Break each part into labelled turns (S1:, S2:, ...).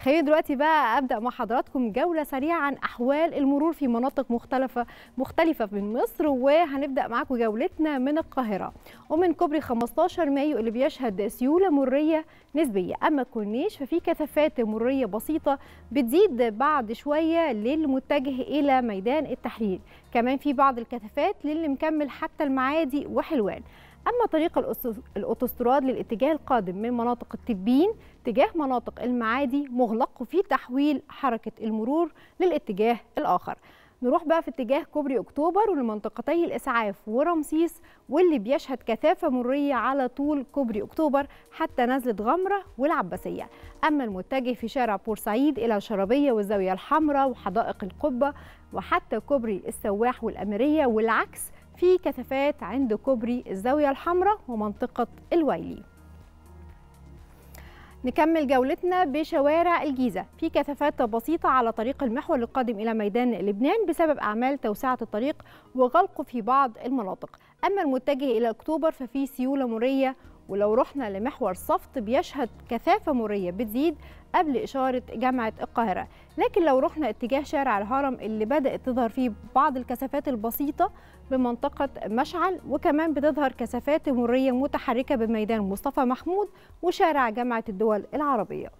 S1: خلينا دلوقتي بقى ابدا مع حضراتكم جوله سريعه عن احوال المرور في مناطق مختلفه مختلفه من مصر وهنبدا معاكم جولتنا من القاهره ومن كوبري 15 مايو اللي بيشهد سيوله مريه نسبيه اما الكورنيش ففي كثافات مريه بسيطه بتزيد بعد شويه للمتجه الى ميدان التحرير كمان في بعض الكثافات للي مكمل حتى المعادي وحلوان أما طريق الأوتوستراد للاتجاه القادم من مناطق التبين تجاه مناطق المعادي مغلق وفي تحويل حركة المرور للاتجاه الآخر نروح بقى في اتجاه كوبري اكتوبر ولمنطقتي الاسعاف ورمسيس واللي بيشهد كثافه مريه على طول كوبري اكتوبر حتى نزله غمره والعباسيه اما المتجه في شارع بورسعيد الى الشرابيه والزاويه الحمراء وحدائق القبه وحتى كوبري السواح والاميريه والعكس في كثافات عند كوبري الزاوية الحمراء ومنطقة الويلي نكمل جولتنا بشوارع الجيزة في كثافات بسيطة على طريق المحور القادم إلى ميدان لبنان بسبب أعمال توسعة الطريق وغلقه في بعض المناطق أما المتجه إلى أكتوبر ففي سيولة مرية ولو رحنا لمحور صفت بيشهد كثافة مرية بتزيد قبل إشارة جامعة القاهرة لكن لو رحنا اتجاه شارع الهرم اللي بدأت تظهر فيه بعض الكثافات البسيطة بمنطقة مشعل وكمان بتظهر كثافات مرية متحركة بميدان مصطفى محمود وشارع جامعة الدول العربية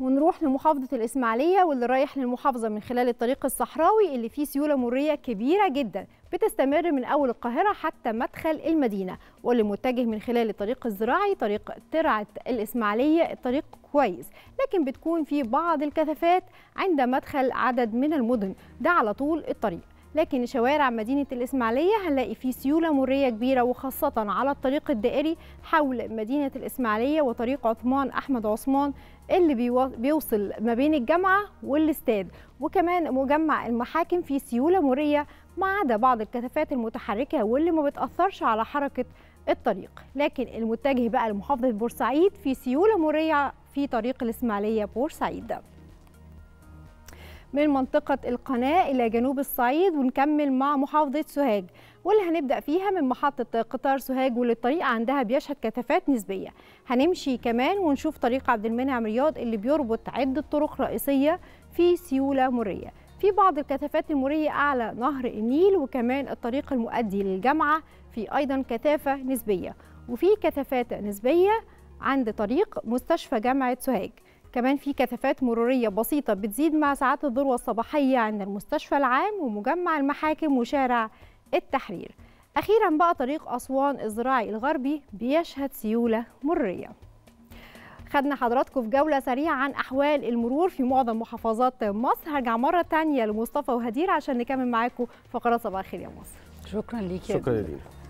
S1: ونروح لمحافظة الإسماعيلية واللي رايح للمحافظة من خلال الطريق الصحراوي اللي فيه سيولة مرية كبيرة جدا بتستمر من أول القاهرة حتى مدخل المدينة واللي متجه من خلال الطريق الزراعي طريق ترعة الإسماعيلية الطريق كويس لكن بتكون في بعض الكثافات عند مدخل عدد من المدن ده على طول الطريق لكن شوارع مدينة الإسماعيلية هنلاقي فيه سيولة مرية كبيرة وخاصة على الطريق الدائري حول مدينة الإسماعيلية وطريق عثمان أحمد عثمان اللي بيوصل ما بين الجامعة والاستاد وكمان مجمع المحاكم فيه سيولة مرية ما عدا بعض الكثافات المتحركة واللي ما بتأثرش على حركة الطريق لكن المتجه بقى لمحافظة بورسعيد في سيولة مرية في طريق الإسماعيلية بورسعيد من منطقة القناة إلى جنوب الصعيد ونكمل مع محافظة سوهاج واللي هنبدأ فيها من محطة قطار سوهاج واللي الطريق عندها بيشهد كثافات نسبية هنمشي كمان ونشوف طريق عبد المنعم رياض اللي بيربط عدة طرق رئيسية في سيولة مرية في بعض الكثافات المرية أعلى نهر النيل وكمان الطريق المؤدي للجامعة في أيضا كثافة نسبية وفي كثافات نسبية عند طريق مستشفى جامعة سوهاج كمان في كثافات مرورية بسيطة بتزيد مع ساعات الذروة الصباحية عند المستشفى العام ومجمع المحاكم وشارع التحرير أخيرا بقى طريق أسوان الزراعي الغربي بيشهد سيولة مرية خدنا حضراتكم في جولة سريعة عن أحوال المرور في معظم محافظات مصر هرجع مرة تانية لمصطفى وهدير عشان نكمل معاكم فقرات صباح الخير يا مصر شكرا ليك يا شكرا ليك